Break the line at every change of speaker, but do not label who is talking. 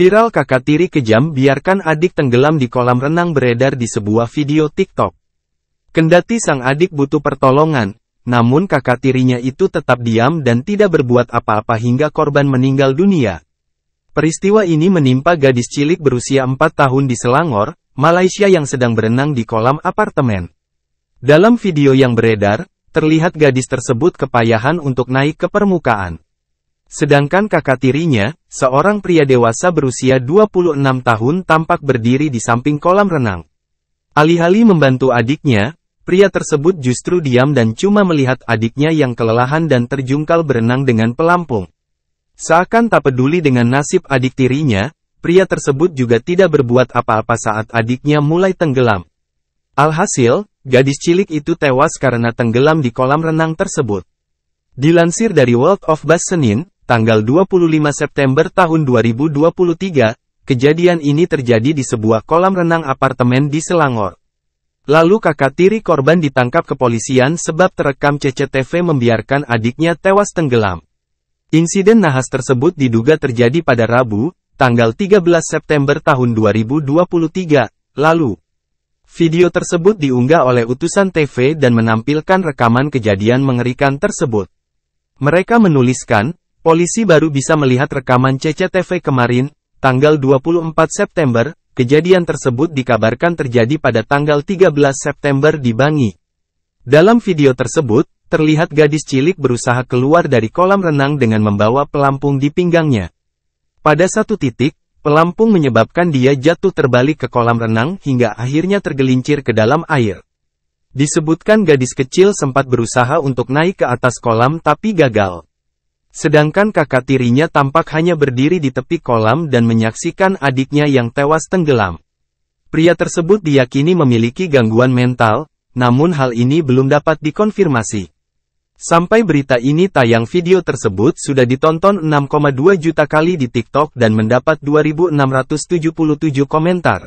Viral kakak tiri kejam biarkan adik tenggelam di kolam renang beredar di sebuah video TikTok. Kendati sang adik butuh pertolongan, namun kakak tirinya itu tetap diam dan tidak berbuat apa-apa hingga korban meninggal dunia. Peristiwa ini menimpa gadis cilik berusia 4 tahun di Selangor, Malaysia yang sedang berenang di kolam apartemen. Dalam video yang beredar, terlihat gadis tersebut kepayahan untuk naik ke permukaan. Sedangkan kakak tirinya, seorang pria dewasa berusia 26 tahun tampak berdiri di samping kolam renang. Alih-alih membantu adiknya, pria tersebut justru diam dan cuma melihat adiknya yang kelelahan dan terjungkal berenang dengan pelampung. Seakan tak peduli dengan nasib adik tirinya, pria tersebut juga tidak berbuat apa-apa saat adiknya mulai tenggelam. Alhasil, gadis cilik itu tewas karena tenggelam di kolam renang tersebut. Dilansir dari World of Bass Senin, tanggal 25 September tahun 2023, kejadian ini terjadi di sebuah kolam renang apartemen di Selangor. Lalu kakak tiri korban ditangkap kepolisian sebab terekam CCTV membiarkan adiknya tewas tenggelam. Insiden nahas tersebut diduga terjadi pada Rabu, tanggal 13 September tahun 2023, lalu. Video tersebut diunggah oleh utusan TV dan menampilkan rekaman kejadian mengerikan tersebut. Mereka menuliskan, Polisi baru bisa melihat rekaman CCTV kemarin, tanggal 24 September, kejadian tersebut dikabarkan terjadi pada tanggal 13 September di Bangi. Dalam video tersebut, terlihat gadis cilik berusaha keluar dari kolam renang dengan membawa pelampung di pinggangnya. Pada satu titik, pelampung menyebabkan dia jatuh terbalik ke kolam renang hingga akhirnya tergelincir ke dalam air. Disebutkan gadis kecil sempat berusaha untuk naik ke atas kolam tapi gagal. Sedangkan kakak tirinya tampak hanya berdiri di tepi kolam dan menyaksikan adiknya yang tewas tenggelam. Pria tersebut diyakini memiliki gangguan mental, namun hal ini belum dapat dikonfirmasi. Sampai berita ini tayang video tersebut sudah ditonton 6,2 juta kali di TikTok dan mendapat 2.677 komentar.